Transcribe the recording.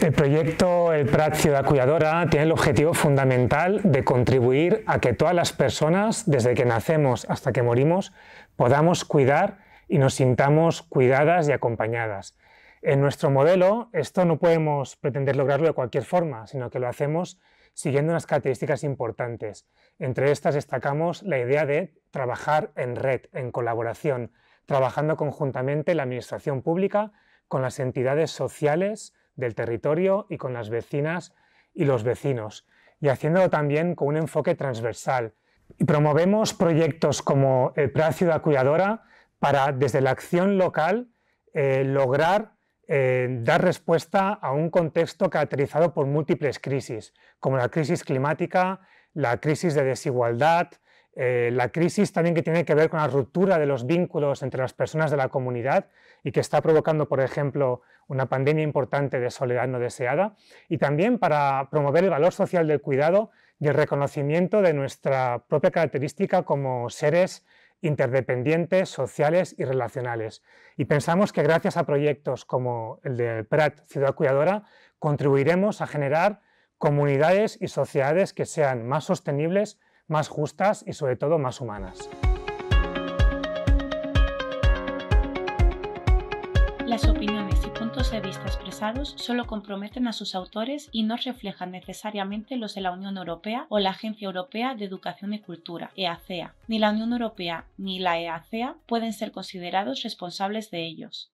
El proyecto El Prat Ciudad Cuidadora tiene el objetivo fundamental de contribuir a que todas las personas, desde que nacemos hasta que morimos, podamos cuidar y nos sintamos cuidadas y acompañadas. En nuestro modelo, esto no podemos pretender lograrlo de cualquier forma, sino que lo hacemos siguiendo unas características importantes. Entre estas destacamos la idea de trabajar en red, en colaboración, trabajando conjuntamente la administración pública con las entidades sociales, del territorio y con las vecinas y los vecinos, y haciéndolo también con un enfoque transversal. Y promovemos proyectos como el Plan Ciudad Cuidadora para, desde la acción local, eh, lograr eh, dar respuesta a un contexto caracterizado por múltiples crisis, como la crisis climática, la crisis de desigualdad, eh, la crisis también que tiene que ver con la ruptura de los vínculos entre las personas de la comunidad y que está provocando, por ejemplo, una pandemia importante de soledad no deseada, y también para promover el valor social del cuidado y el reconocimiento de nuestra propia característica como seres interdependientes, sociales y relacionales. Y pensamos que gracias a proyectos como el de Prat Ciudad Cuidadora, contribuiremos a generar comunidades y sociedades que sean más sostenibles, más justas y sobre todo más humanas. Las opiniones y puntos de vista expresados solo comprometen a sus autores y no reflejan necesariamente los de la Unión Europea o la Agencia Europea de Educación y Cultura, EACEA. Ni la Unión Europea ni la EACEA pueden ser considerados responsables de ellos.